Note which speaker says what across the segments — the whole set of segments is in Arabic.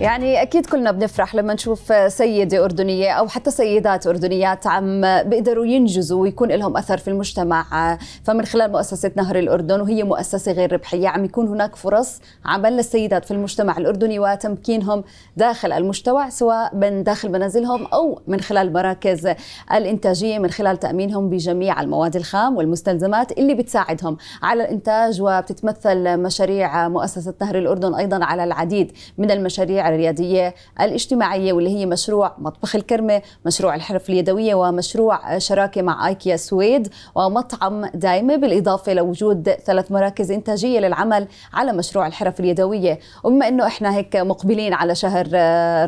Speaker 1: يعني اكيد كلنا بنفرح لما نشوف سيده اردنيه او حتى سيدات اردنيات عم بيقدروا ينجزوا ويكون لهم اثر في المجتمع فمن خلال مؤسسه نهر الاردن وهي مؤسسه غير ربحيه عم يكون هناك فرص عمل للسيدات في المجتمع الاردني وتمكينهم داخل المجتمع سواء من داخل منازلهم او من خلال مراكز الانتاجيه من خلال تامينهم بجميع المواد الخام والمستلزمات اللي بتساعدهم على الانتاج وبتتمثل مشاريع مؤسسه نهر الاردن ايضا على العديد من المشاريع الرياديه الاجتماعيه واللي هي مشروع مطبخ الكرمه، مشروع الحرف اليدويه ومشروع شراكه مع ايكيا سويد ومطعم دايمه بالاضافه لوجود ثلاث مراكز انتاجيه للعمل على مشروع الحرف اليدويه، وبما انه احنا هيك مقبلين على شهر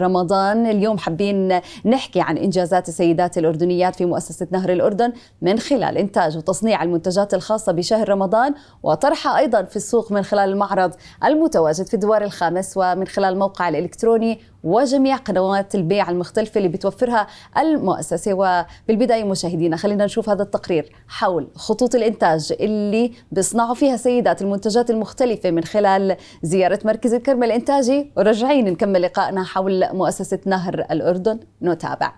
Speaker 1: رمضان اليوم حابين نحكي عن انجازات السيدات الاردنيات في مؤسسه نهر الاردن من خلال انتاج وتصنيع المنتجات الخاصه بشهر رمضان وطرحها ايضا في السوق من خلال المعرض المتواجد في الدوار الخامس ومن خلال موقع الإلكتروني الإلكتروني وجميع قنوات البيع المختلفة اللي بتوفرها المؤسسة وبالبداية مشاهدينا خلينا نشوف هذا التقرير حول خطوط الإنتاج اللي بيصنعوا فيها سيدات المنتجات المختلفة من خلال زيارة مركز الكرمل الإنتاجي ورجعين نكمل لقائنا حول مؤسسة نهر الأردن نتابع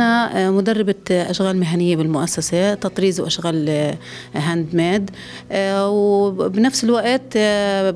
Speaker 2: أنا آه، مدربة أشغال مهنية بالمؤسسة تطريز وأشغال هاند آه، آه، ميد وبنفس الوقت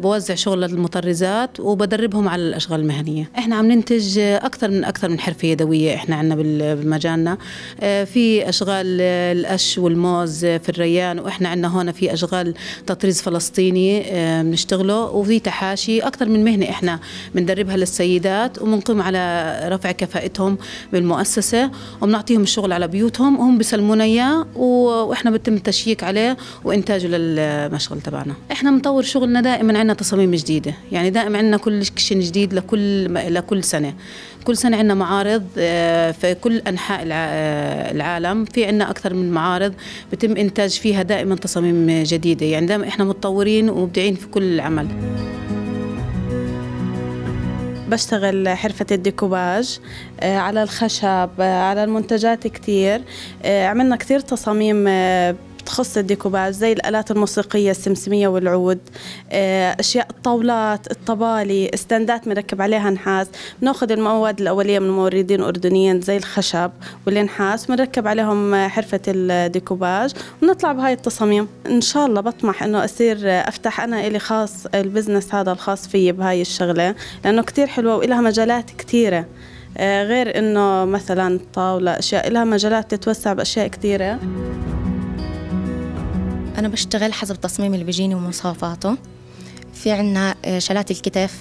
Speaker 2: بوزع شغل للمطرزات وبدربهم على الأشغال المهنية إحنا عم ننتج أكثر من أكثر من حرفة يدوية إحنا عندنا بمجالنا في أشغال القش والموز في الريان وإحنا عندنا هون في أشغال تطريز فلسطيني بنشتغله وفي تحاشي أكثر من مهنة إحنا بندربها للسيدات وبنقوم على رفع كفاءتهم بالمؤسسة وبنعطيهم الشغل على بيوتهم وهم بيسلمونا اياه واحنا بتم التشييك عليه وانتاجه للمشغل تبعنا احنا بنطور شغلنا دائما عندنا تصاميم جديده يعني دائما عندنا كل شيء جديد لكل لكل سنه كل سنه عندنا معارض آه، في كل انحاء آه، العالم في عندنا اكثر من معارض بتم انتاج فيها دائما تصاميم جديده يعني دائما احنا متطورين ومبدعين في كل العمل بشتغل حرفة الديكوباج آه، على الخشب آه، على المنتجات كتير آه، عملنا كتير تصاميم بتخص الديكوباج زي الآلات الموسيقية السمسمية والعود آه، أشياء الطاولات الطبالي استندات مركب عليها نحاس بناخذ المواد الأولية من موردين أردنيين زي الخشب والنحاس بنركب عليهم حرفة الديكوباج ونطلع بهاي التصاميم إن شاء الله بطمح إنه أصير أفتح أنا إلي خاص البزنس هذا الخاص فيي بهاي الشغلة لأنه كتير حلوة وإلها مجالات كثيره آه، غير إنه مثلا الطاولة أشياء إلها مجالات تتوسع بأشياء كثيره أنا بشتغل حسب التصميم اللي بيجيني ومواصفاته في عنا آه، شلات الكتف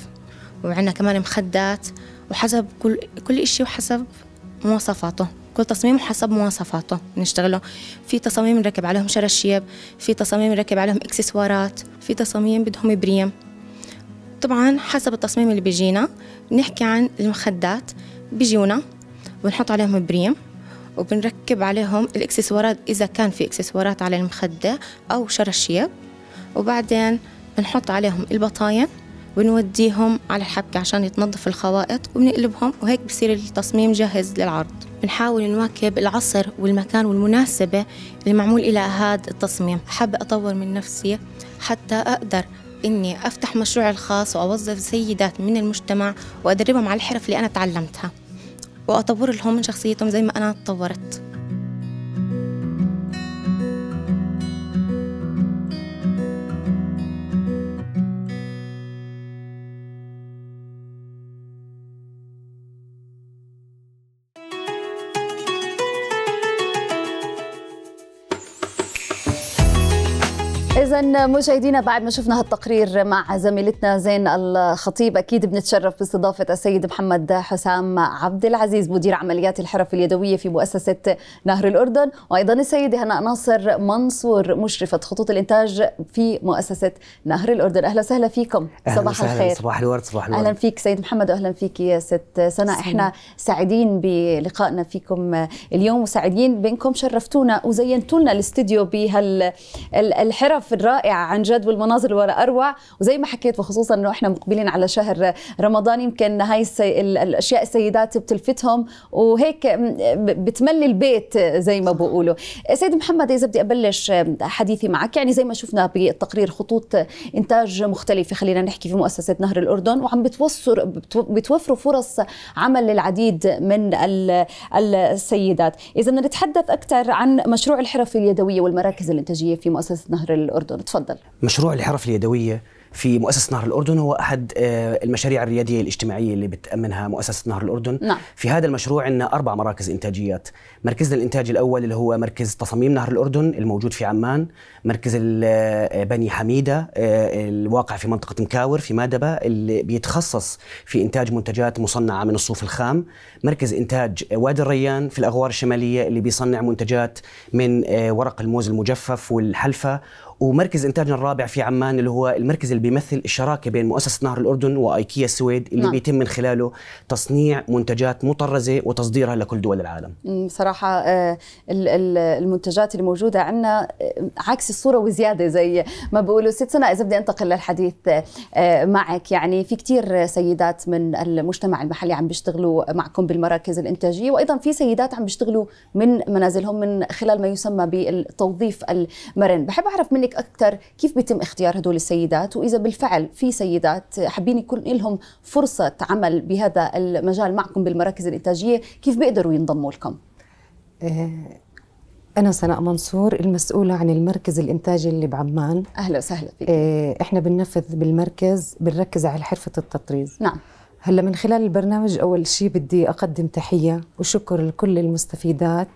Speaker 2: وعنا كمان مخدات وحسب كل كل إشي وحسب مواصفاته كل تصميم حسب مواصفاته بنشتغله في تصاميم نركب عليهم شرشيب في تصاميم نركب عليهم اكسسوارات في تصاميم بدهم بريم طبعا حسب التصميم اللي بيجينا نحكي عن المخدات بيجونا بنحط عليهم بريم وبنركب عليهم الاكسسوارات إذا كان في اكسسوارات على المخدة أو شرشيب وبعدين بنحط عليهم البطاين بنوديهم على الحبكة عشان يتنظف الخوائط وبنقلبهم وهيك بصير التصميم جاهز للعرض بنحاول نواكب العصر والمكان والمناسبة اللي معمول إلى هذا التصميم حابة أطور من نفسي حتى أقدر إني أفتح مشروعي الخاص وأوظف سيدات من المجتمع وأدربهم على الحرف اللي أنا تعلمتها واطور لهم من شخصيتهم زي ما انا اتطورت
Speaker 1: إذا مشاهدينا بعد ما شفنا هالتقرير مع زميلتنا زين الخطيب أكيد بنتشرف باستضافة السيد محمد حسام عبد العزيز مدير عمليات الحرف اليدوية في مؤسسة نهر الأردن وأيضا السيدة هناء ناصر منصور مشرفة خطوط الإنتاج في مؤسسة نهر الأردن أهلا وسهلا فيكم أهلا صباح وسهلا. الخير صباح
Speaker 3: الورد صباح الورد أهلا
Speaker 1: فيك سيد محمد وأهلا فيك يا ست سنة سنة. إحنا سعيدين بلقائنا فيكم اليوم وسعيدين بأنكم شرفتونا وزينتوا لنا الاستديو بهالحرف الأماكن رائعة عن جد والمناظر ولا أروع وزي ما حكيت وخصوصا أنه إحنا مقبلين على شهر رمضان يمكن هاي السي... الأشياء السيدات بتلفتهم وهيك بتملي البيت زي ما بقولوا سيد محمد إذا بدي أبلش حديثي معك يعني زي ما شفنا بالتقرير خطوط إنتاج مختلفة خلينا نحكي في مؤسسة نهر الأردن وعم بتوصر بتوفروا فرص عمل للعديد من السيدات إذا بدنا نتحدث أكثر عن مشروع الحرف اليدوية والمراكز الإنتاجية في مؤسسة نهر الأردن الأردن تفضل
Speaker 3: مشروع الحرف اليدوية في مؤسسة نهر الأردن هو أحد آه، المشاريع الريادية الاجتماعية اللي بتأمنها مؤسسة نهر الأردن نعم. في هذا المشروع عندنا أربع مراكز إنتاجيات مركزنا الإنتاج الأول اللي هو مركز تصاميم نهر الأردن الموجود في عمان مركز آه، بني حميدة آه، الواقع في منطقة مكاور في مادبة اللي بيتخصص في إنتاج منتجات مصنعة من الصوف الخام مركز إنتاج وادي الريان في الأغوار الشمالية اللي بيصنع منتجات من ورق الموز المجفف والحلفة ومركز انتاجنا الرابع في عمان اللي هو المركز اللي بيمثل الشراكه بين مؤسسه نهر الاردن وايكيا السويد اللي نعم. بيتم من خلاله تصنيع منتجات مطرزه وتصديرها لكل دول العالم.
Speaker 1: بصراحه آه، المنتجات اللي موجوده عندنا آه، عكس الصوره وزياده زي ما بيقولوا ست سنه اذا بدي انتقل للحديث آه، معك يعني في كثير سيدات من المجتمع المحلي عم بيشتغلوا معكم بالمراكز الانتاجيه وايضا في سيدات عم بيشتغلوا من منازلهم من خلال ما يسمى بالتوظيف المرن، بحب اعرف منك لك اكثر كيف بيتم اختيار هدول السيدات واذا بالفعل في سيدات حابين يكون لهم فرصه عمل بهذا المجال معكم بالمراكز الانتاجيه كيف بيقدروا ينضموا لكم آه،
Speaker 4: أنا سناء منصور المسؤولة عن المركز الإنتاجي اللي بعمان أهلا وسهلا فيك آه، إحنا بننفذ بالمركز بنركز على حرفة التطريز نعم هلا من خلال البرنامج أول شيء بدي أقدم تحية وشكر لكل المستفيدات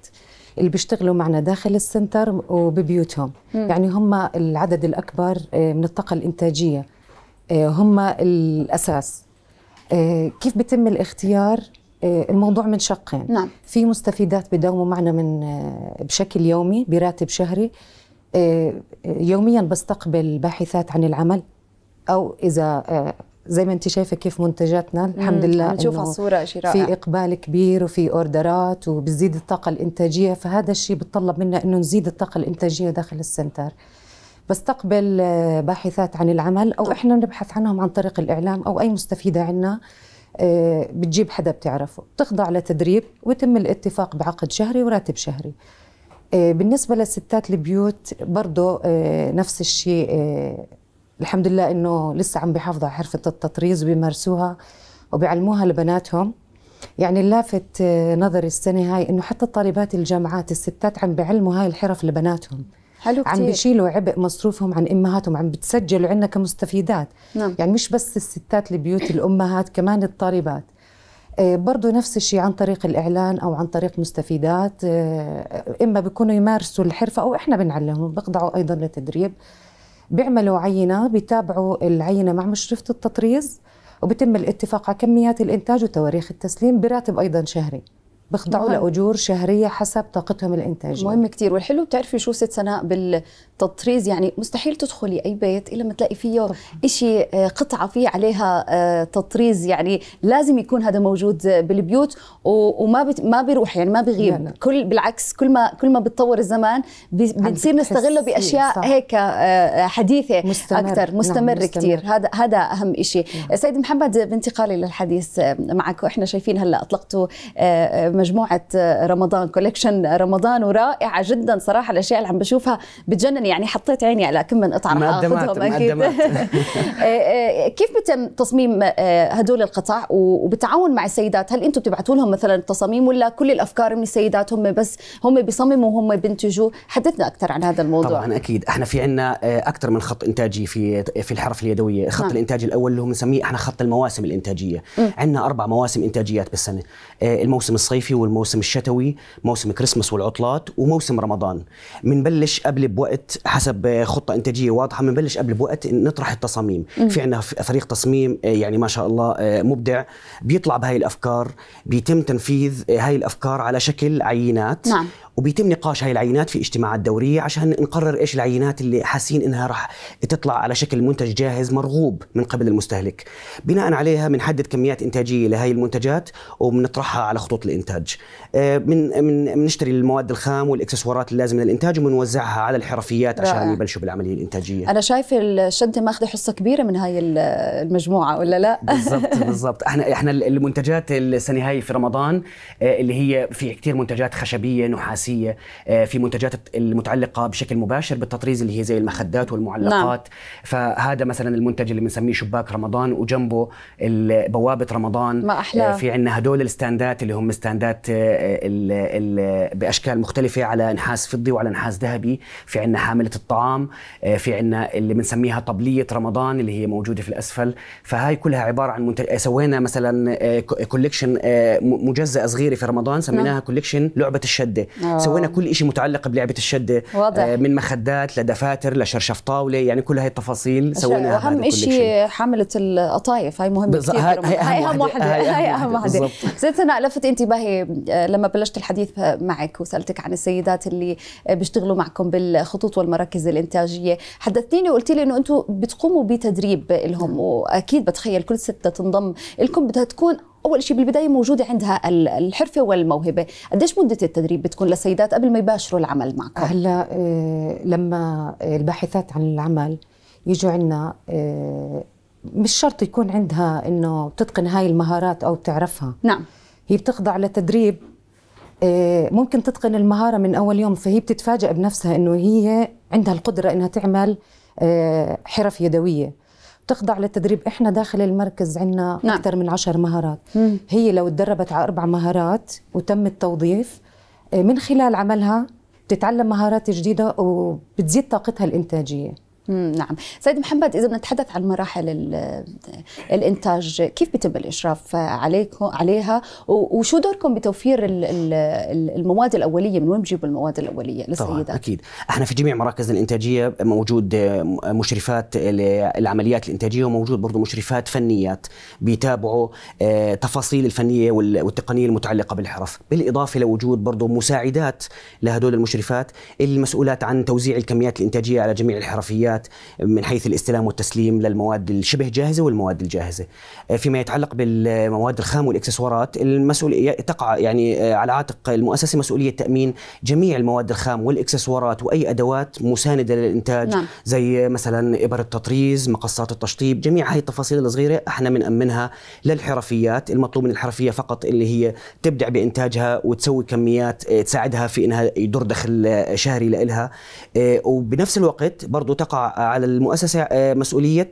Speaker 4: اللي بيشتغلوا معنا داخل السنتر وببيوتهم مم. يعني هم العدد الأكبر آه، من الطاقة الإنتاجية آه، هم الأساس آه، كيف بتم الاختيار الموضوع من شقين نعم. في مستفيدات بيداوموا معنا من بشكل يومي براتب شهري يوميا بستقبل باحثات عن العمل او اذا زي ما انت شايفه كيف منتجاتنا الحمد لله نشوف الصوره شيء رائع في اقبال كبير وفي اوردرات وبتزيد الطاقه الانتاجيه فهذا الشيء بتطلب منا انه نزيد الطاقه الانتاجيه داخل السنتر بستقبل آه، باحثات عن العمل او احنا بنبحث عنهم عن طريق الاعلام او اي مستفيده عنا آه، بتجيب حدا بتعرفه بتخضع لتدريب ويتم الاتفاق بعقد شهري وراتب شهري آه، بالنسبه لستات البيوت برضه نفس الشيء الحمد لله انه لسه عم بيحافظوا على حرفه التطريز وبيمارسوها وبيعلموها لبناتهم يعني اللافت نظري السنه هاي انه حتى طالبات الجامعات الستات عم بيعلموا هاي الحرف لبناتهم حلو كتير. عم بيشيلوا عبء مصروفهم عن امهاتهم عم بتسجلوا عندنا كمستفيدات نعم. يعني مش بس الستات البيوت الامهات كمان الطالبات آه، برضه نفس الشيء عن طريق الإعلان أو عن طريق مستفيدات آه، إما بيكونوا يمارسوا الحرفة أو إحنا بنعلمهم بيخضعوا أيضا لتدريب بيعملوا عينه بيتابعوا العينه مع مشرفه التطريز وبتم الاتفاق على كميات الانتاج وتواريخ التسليم براتب ايضا شهري بخضعوا لأجور شهرية حسب طاقتهم الإنتاجية
Speaker 1: مهم كثير والحلو بتعرفي شو ست سناء بالتطريز يعني مستحيل تدخلي أي بيت إلا ما تلاقي فيه شيء آه، قطعة فيه عليها آه، تطريز يعني لازم يكون هذا موجود بالبيوت وما بت ما بيروح يعني ما بيغيب لا لا. كل بالعكس كل ما كل ما بتطور الزمان بنصير نستغله بأشياء صح. هيك آه، حديثة مستمر. أكثر نعم، مستمر, نعم كتير مستمر. هذا هذا أهم شيء نعم. سيد محمد بانتقالي للحديث معك وإحنا شايفين هلا أطلقتوا مجموعه آه، رمضان كوليكشن رمضان ورائعه جدا صراحه الاشياء اللي عم بشوفها بتجنن يعني حطيت عيني على كم من قطعه مقدمات اكيد آه، آه، كيف بتم تصميم هدول القطع وبالتعاون مع السيدات هل انتم بتبعتوا لهم مثلا التصاميم ولا كل الافكار من السيدات هم بس هم بيصمموا وهم بينتجوا حدثنا اكثر عن هذا الموضوع طبعا
Speaker 3: اكيد احنا في عندنا اكثر من خط انتاجي في في الحرف اليدويه خط نعم. الانتاج الاول اللي هو بنسميه احنا خط المواسم الانتاجيه عندنا اربع مواسم انتاجيات بالسنه الموسم الصيفي الصيفي والموسم الشتوي موسم كريسماس والعطلات وموسم رمضان بنبلش قبل بوقت حسب خطه انتاجيه واضحه بنبلش قبل بوقت نطرح التصاميم مم. في عنا فريق تصميم آه، يعني ما شاء الله آه، مبدع بيطلع بهاي الافكار بيتم تنفيذ آه، هاي الافكار على شكل عينات نعم. وبيتم نقاش هاي العينات في اجتماعات دورية عشان نقرر إيش العينات اللي حاسين إنها راح تطلع على شكل منتج جاهز مرغوب من قبل المستهلك بناء عليها بنحدد كميات إنتاجية لهي المنتجات وبنطرحها على خطوط الإنتاج آه، من من بنشتري المواد الخام والإكسسوارات اللازمة للإنتاج وبنوزعها على الحرفيات عشان يبلشوا بالعملية الإنتاجية
Speaker 1: أنا شايفة الشدة ماخذة حصة كبيرة من هاي المجموعة ولا لا؟ بالضبط
Speaker 3: بالضبط احنا احنا المنتجات السنة هاي في رمضان آه، اللي هي في كثير منتجات خشبية نحاسية الرئيسيه آه، في منتجات المتعلقه بشكل مباشر بالتطريز اللي هي زي المخدات والمعلقات نعم. فهذا مثلا المنتج اللي بنسميه شباك رمضان وجنبه بوابه رمضان ما أحلى. آه، في عندنا هدول الستاندات اللي هم ستاندات آه، باشكال مختلفه على نحاس فضي وعلى نحاس ذهبي في عندنا حامله الطعام في عندنا اللي بنسميها طبليه رمضان اللي هي موجوده في الاسفل فهاي كلها عباره عن منتج سوينا مثلا كوليكشن مجزأة صغيرة في رمضان سميناها كوليكشن نعم. لعبة الشدة نعم. آه. سوينا كل شيء متعلق بلعبه الشده آه، واضح. آه من مخدات لدفاتر لشرشف طاوله يعني كل هاي التفاصيل سويناها اهم شيء
Speaker 1: حمله القطايف هاي مهمه كثير هاي, هاي, هاي اهم وحده هاي اهم وحده زيت انا لفت انتباهي آه، لما بلشت الحديث معك وسالتك عن السيدات اللي بيشتغلوا معكم بالخطوط والمراكز الانتاجيه حدثتيني وقلت لي انه انتم بتقوموا بتدريب لهم واكيد بتخيل كل سته تنضم لكم بدها تكون اول شيء بالبدايه موجوده عندها الحرفه والموهبه قديش مده التدريب بتكون للسيدات قبل ما يباشروا
Speaker 2: العمل معكم
Speaker 4: هلا آه، لما آه، الباحثات عن العمل يجوا عندنا آه، مش شرط يكون عندها انه بتتقن هاي المهارات او بتعرفها نعم هي بتخضع لتدريب ممكن تتقن المهارة من أول يوم فهي بتتفاجأ بنفسها أنه هي عندها القدرة أنها تعمل حرف يدوية بتخضع للتدريب احنا داخل المركز عندنا نعم. اكثر من عشر مهارات مم. هي لو تدربت على اربع مهارات وتم التوظيف آه، من خلال عملها
Speaker 1: بتتعلم مهارات جديده وبتزيد طاقتها الانتاجيه نعم سيد محمد إذا نتحدث عن مراحل الإنتاج كيف بيتم الإشراف عليكم عليها وشو دوركم بتوفير المواد الأولية من وين بجيبوا المواد الأولية للسيدات؟ طبعا
Speaker 3: أكيد احنا في جميع مراكز الإنتاجية موجود آه، مشرفات العمليات الإنتاجية وموجود برضه مشرفات فنيات بيتابعوا آه، تفاصيل الفنية والتقنية المتعلقة بالحرف بالإضافة لوجود برضه مساعدات لهدول المشرفات المسؤولات عن توزيع الكميات الإنتاجية على جميع الحرفيات الشركات من حيث الاستلام والتسليم للمواد الشبه جاهزه والمواد الجاهزه. آه، فيما يتعلق بالمواد الخام والاكسسوارات المسؤوليه تقع يعني آه، على عاتق المؤسسه مسؤوليه تامين جميع المواد الخام والاكسسوارات واي ادوات مسانده للانتاج نعم. زي مثلا ابر التطريز، مقصات التشطيب، جميع هذه التفاصيل الصغيره احنا بنامنها للحرفيات، المطلوب من الحرفيه فقط اللي هي تبدع بانتاجها وتسوي كميات آه، تساعدها في انها يدر دخل شهري لها وبنفس الوقت برضو تقع على المؤسسه آه، مسؤوليه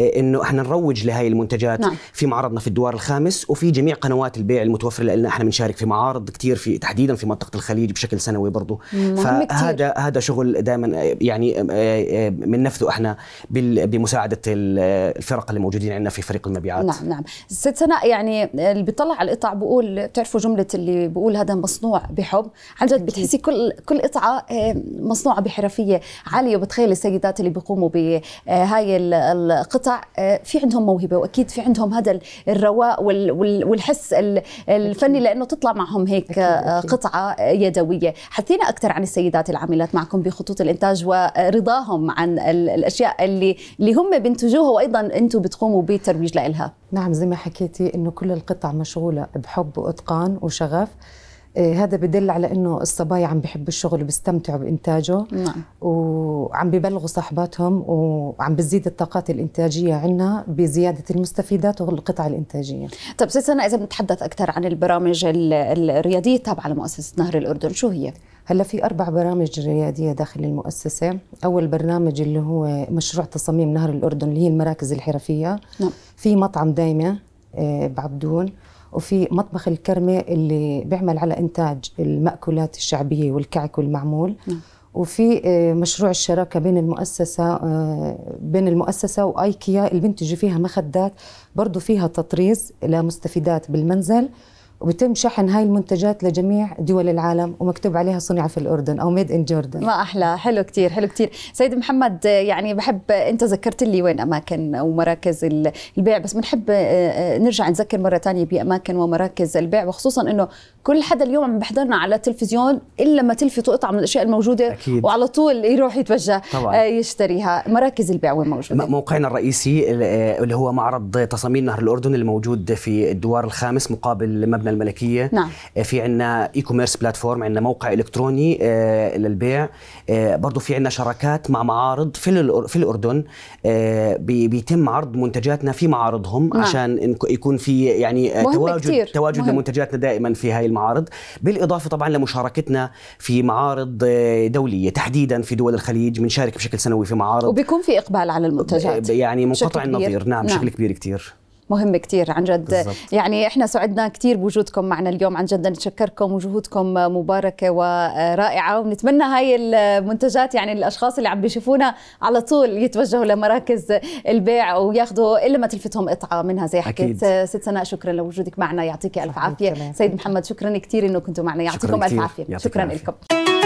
Speaker 3: إيه، انه احنا نروج لهي المنتجات نعم. في معرضنا في الدوار الخامس وفي جميع قنوات البيع المتوفره لنا احنا بنشارك في معارض كثير في تحديدا في منطقه الخليج بشكل سنوي برضه فهذا هذا شغل دائما يعني آه، آه، آه، من نفذه احنا بمساعده الفرق اللي موجودين عندنا في فريق المبيعات نعم
Speaker 1: نعم ست سناء يعني اللي بيطلع على القطع بقول بتعرفوا جمله اللي بقول هذا مصنوع بحب عن جد بتحسي كل كل قطعه مصنوعه بحرفيه عاليه وبتخيل السيدات اللي بيقوموا بهاي القطع قطع آه، في عندهم موهبه واكيد في عندهم هذا الرواء والحس الفني لانه تطلع معهم هيك آه، قطعه آه، يدويه حكينا اكثر عن السيدات العاملات معكم بخطوط الانتاج ورضاهم عن الاشياء اللي اللي هم بينتجوها وايضا انتم بتقوموا بالترويج لها نعم زي ما حكيتي انه كل القطع مشغوله
Speaker 4: بحب واتقان وشغف آه، هذا بدل على انه الصبايا عم بحبوا الشغل وبيستمتعوا بانتاجه نعم. وعم ببلغوا صاحباتهم وعم بتزيد الطاقات الانتاجيه عندنا بزياده المستفيدات والقطع الانتاجيه.
Speaker 1: طب ست سنه اذا بنتحدث اكثر عن البرامج الرياديه التابعه لمؤسسه نهر الاردن شو هي؟ هلا في اربع
Speaker 4: برامج رياديه داخل المؤسسه، اول برنامج اللي هو مشروع تصميم نهر الاردن اللي هي المراكز الحرفيه. نعم. في مطعم دايمه آه، بعبدون وفي مطبخ الكرمة اللي بيعمل على إنتاج المأكولات الشعبية والكعك والمعمول نعم. وفي آه، مشروع الشراكة بين المؤسسة آه، بين المؤسسة وآيكيا اللي بنتجوا فيها مخدات برضو فيها تطريز لمستفيدات بالمنزل وبيتم شحن هاي المنتجات لجميع دول العالم ومكتوب عليها صنع في الأردن أو ميد إن جوردن ما
Speaker 1: أحلى حلو كتير حلو كتير سيد محمد يعني بحب أنت ذكرت لي وين أماكن ومراكز البيع بس بنحب آه، آه، نرجع نذكر مرة تانية بأماكن ومراكز البيع وخصوصا أنه كل حدا اليوم عم بحضرنا على التلفزيون إلا ما تلفت قطعة من الأشياء الموجودة أكيد. وعلى طول يروح يتوجه طبعا. آه، يشتريها مراكز البيع وين موجودة
Speaker 3: موقعنا الرئيسي اللي هو معرض تصاميم نهر الأردن الموجود في الدوار الخامس مقابل مبنى عندنا الملكيه نعم. آه، في عندنا اي كوميرس بلاتفورم عندنا موقع الكتروني آه، للبيع آه، برضه في عندنا شراكات مع معارض في في الاردن بيتم عرض منتجاتنا في معارضهم نعم. عشان يكون في يعني تواجد كتير. تواجد مهم. لمنتجاتنا دائما في هاي المعارض بالاضافه طبعا لمشاركتنا في معارض دوليه تحديدا في دول الخليج بنشارك بشكل سنوي في معارض
Speaker 1: وبيكون في اقبال على المنتجات يعني منقطع النظير نعم, نعم بشكل
Speaker 3: كبير كثير
Speaker 1: مهم كثير عن جد بالزبط. يعني احنا سعدنا كثير بوجودكم معنا اليوم عن جد نتشكركم وجهودكم مباركه ورائعه ونتمنى هاي المنتجات يعني الاشخاص اللي عم بيشوفونا على طول يتوجهوا لمراكز البيع وياخذوا الا ما تلفتهم قطعه منها زي حكيت ست سناء شكرا لوجودك معنا يعطيك الف عافيه سيد محمد شكرا كثير انه كنتوا معنا يعطيكم الف عافيه شكرا, شكرا لكم